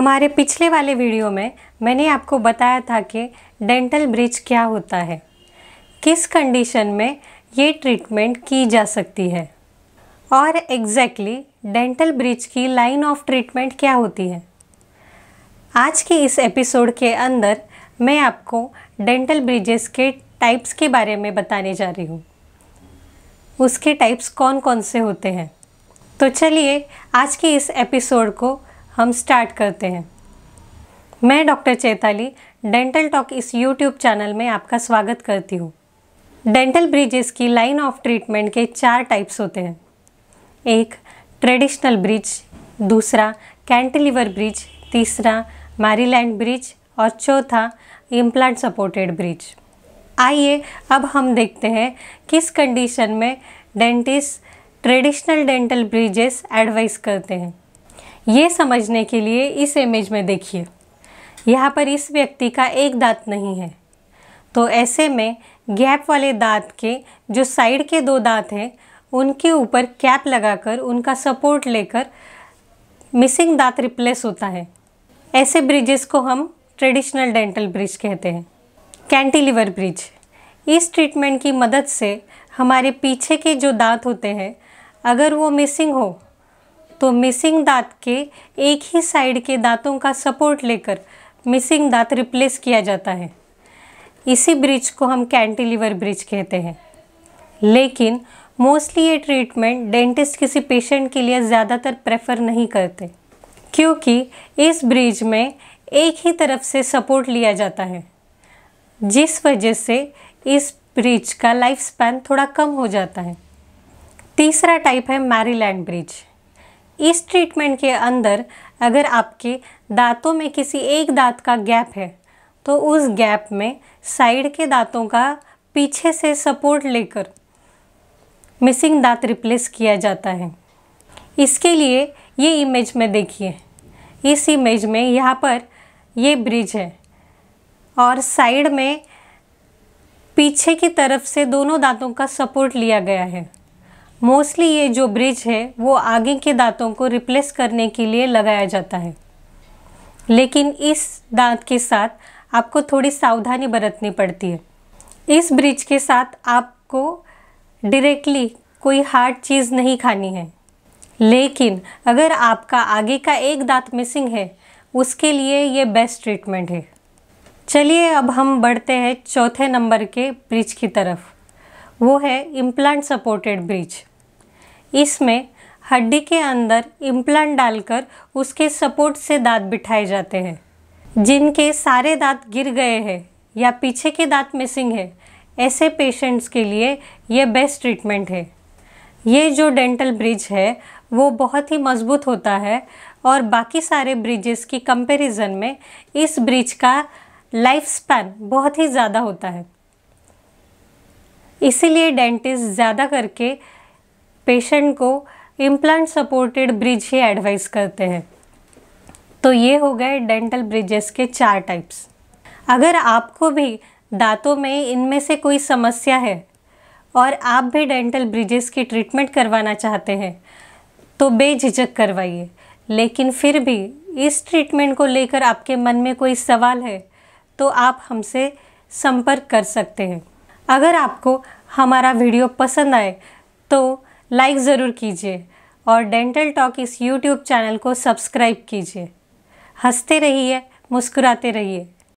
हमारे पिछले वाले वीडियो में मैंने आपको बताया था कि डेंटल ब्रिज क्या होता है किस कंडीशन में ये ट्रीटमेंट की जा सकती है और एग्जैक्टली डेंटल ब्रिज की लाइन ऑफ ट्रीटमेंट क्या होती है आज के इस एपिसोड के अंदर मैं आपको डेंटल ब्रिजेस के टाइप्स के बारे में बताने जा रही हूँ उसके टाइप्स कौन कौन से होते हैं तो चलिए आज के इस एपिसोड को हम स्टार्ट करते हैं मैं डॉक्टर चैताली डेंटल टॉक इस यूट्यूब चैनल में आपका स्वागत करती हूँ डेंटल ब्रिजेस की लाइन ऑफ ट्रीटमेंट के चार टाइप्स होते हैं एक ट्रेडिशनल ब्रिज दूसरा कैंटिलीवर ब्रिज तीसरा मैरीलैंड ब्रिज और चौथा इम्प्लांट सपोर्टेड ब्रिज आइए अब हम देखते हैं किस कंडीशन में dentist traditional dental bridges advice करते हैं ये समझने के लिए इस इमेज में देखिए यहाँ पर इस व्यक्ति का एक दांत नहीं है तो ऐसे में गैप वाले दांत के जो साइड के दो दांत हैं उनके ऊपर कैप लगाकर उनका सपोर्ट लेकर मिसिंग दांत रिप्लेस होता है ऐसे ब्रिजेस को हम ट्रेडिशनल डेंटल ब्रिज कहते हैं कैंटिलीवर ब्रिज इस ट्रीटमेंट की मदद से हमारे पीछे के जो दांत होते हैं अगर वो मिसिंग हो तो मिसिंग दांत के एक ही साइड के दांतों का सपोर्ट लेकर मिसिंग दांत रिप्लेस किया जाता है इसी ब्रिज को हम कैंटिलीवर ब्रिज कहते हैं लेकिन मोस्टली ये ट्रीटमेंट डेंटिस्ट किसी पेशेंट के लिए ज़्यादातर प्रेफर नहीं करते क्योंकि इस ब्रिज में एक ही तरफ से सपोर्ट लिया जाता है जिस वजह से इस ब्रिज का लाइफ स्पैन थोड़ा कम हो जाता है तीसरा टाइप है मैरीलैंड ब्रिज इस ट्रीटमेंट के अंदर अगर आपके दांतों में किसी एक दांत का गैप है तो उस गैप में साइड के दांतों का पीछे से सपोर्ट लेकर मिसिंग दांत रिप्लेस किया जाता है इसके लिए ये इमेज में देखिए इस इमेज में यहाँ पर ये ब्रिज है और साइड में पीछे की तरफ से दोनों दांतों का सपोर्ट लिया गया है मोस्टली ये जो ब्रिज है वो आगे के दांतों को रिप्लेस करने के लिए लगाया जाता है लेकिन इस दांत के साथ आपको थोड़ी सावधानी बरतनी पड़ती है इस ब्रिज के साथ आपको डायरेक्टली कोई हार्ड चीज़ नहीं खानी है लेकिन अगर आपका आगे का एक दांत मिसिंग है उसके लिए ये बेस्ट ट्रीटमेंट है चलिए अब हम बढ़ते हैं चौथे नंबर के ब्रिज की तरफ वो है इम्प्लांट सपोर्टेड ब्रिज इसमें हड्डी के अंदर इम्प्लांट डालकर उसके सपोर्ट से दांत बिठाए जाते हैं जिनके सारे दांत गिर गए हैं या पीछे के दांत मिसिंग है ऐसे पेशेंट्स के लिए यह बेस्ट ट्रीटमेंट है ये जो डेंटल ब्रिज है वो बहुत ही मजबूत होता है और बाकी सारे ब्रिजेस की कंपैरिजन में इस ब्रिज का लाइफ स्पैन बहुत ही ज़्यादा होता है इसीलिए डेंटिस्ट ज़्यादा करके पेशेंट को इम्प्लांट सपोर्टेड ब्रिज ही एडवाइस करते हैं तो ये हो गए डेंटल ब्रिजेस के चार टाइप्स अगर आपको भी दांतों में इनमें से कोई समस्या है और आप भी डेंटल ब्रिजेस की ट्रीटमेंट करवाना चाहते हैं तो बेझिझक करवाइए लेकिन फिर भी इस ट्रीटमेंट को लेकर आपके मन में कोई सवाल है तो आप हमसे संपर्क कर सकते हैं अगर आपको हमारा वीडियो पसंद आए तो लाइक ज़रूर कीजिए और डेंटल टॉक इस यूट्यूब चैनल को सब्सक्राइब कीजिए हंसते रहिए मुस्कुराते रहिए